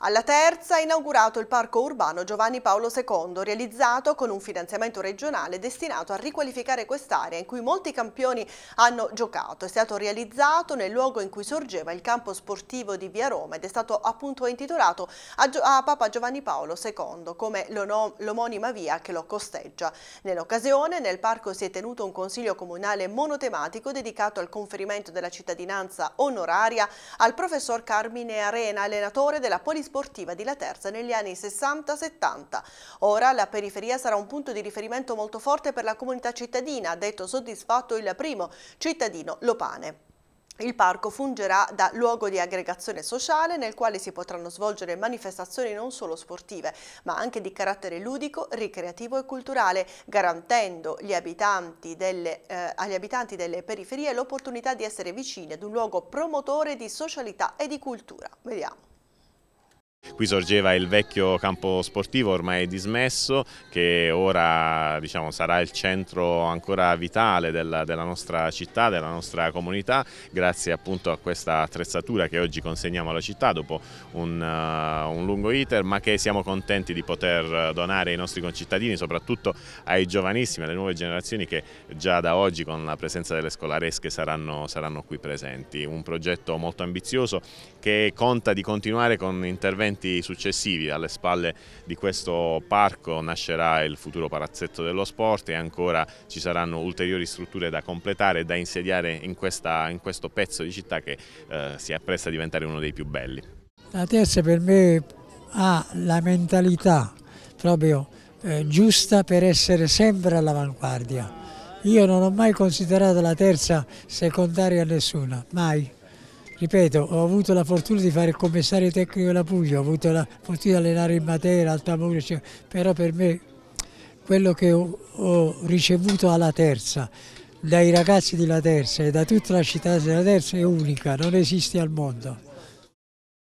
Alla terza è inaugurato il Parco Urbano Giovanni Paolo II, realizzato con un finanziamento regionale destinato a riqualificare quest'area in cui molti campioni hanno giocato. È stato realizzato nel luogo in cui sorgeva il campo sportivo di Via Roma ed è stato appunto intitolato a, Gio a Papa Giovanni Paolo II, come l'omonima via che lo costeggia. Nell'occasione nel parco si è tenuto un consiglio comunale monotematico dedicato al conferimento della cittadinanza onoraria al professor Carmine Arena, allenatore della Polizia sportiva di La Terza negli anni 60-70. Ora la periferia sarà un punto di riferimento molto forte per la comunità cittadina, ha detto soddisfatto il primo cittadino Lopane. Il parco fungerà da luogo di aggregazione sociale nel quale si potranno svolgere manifestazioni non solo sportive, ma anche di carattere ludico, ricreativo e culturale, garantendo agli abitanti delle, eh, agli abitanti delle periferie l'opportunità di essere vicini ad un luogo promotore di socialità e di cultura. Vediamo. Qui sorgeva il vecchio campo sportivo ormai dismesso che ora diciamo, sarà il centro ancora vitale della, della, nostra città, della nostra comunità grazie appunto a questa attrezzatura che oggi consegniamo alla città dopo un, uh, un lungo iter ma che siamo contenti di poter donare ai nostri concittadini soprattutto ai giovanissimi, alle nuove generazioni che già da oggi con la presenza delle scolaresche saranno, saranno qui presenti. Un progetto molto ambizioso che conta di continuare con interventi eventi successivi. Alle spalle di questo parco nascerà il futuro palazzetto dello sport e ancora ci saranno ulteriori strutture da completare e da insediare in, questa, in, questo pezzo di città che eh, si appresta a diventare uno dei più belli. La Terza per me ha la mentalità proprio eh, giusta per essere sempre all'avanguardia. Io non ho mai considerato la terza secondaria a nessuna, mai ripeto, ho avuto la fortuna di fare il commissario tecnico della Puglia, ho avuto la fortuna di allenare in Matera, Altamura, cioè, però per me quello che ho, ho, ricevuto alla terza, dai ragazzi della terza e da tutta la città della terza è unica, non esiste al mondo.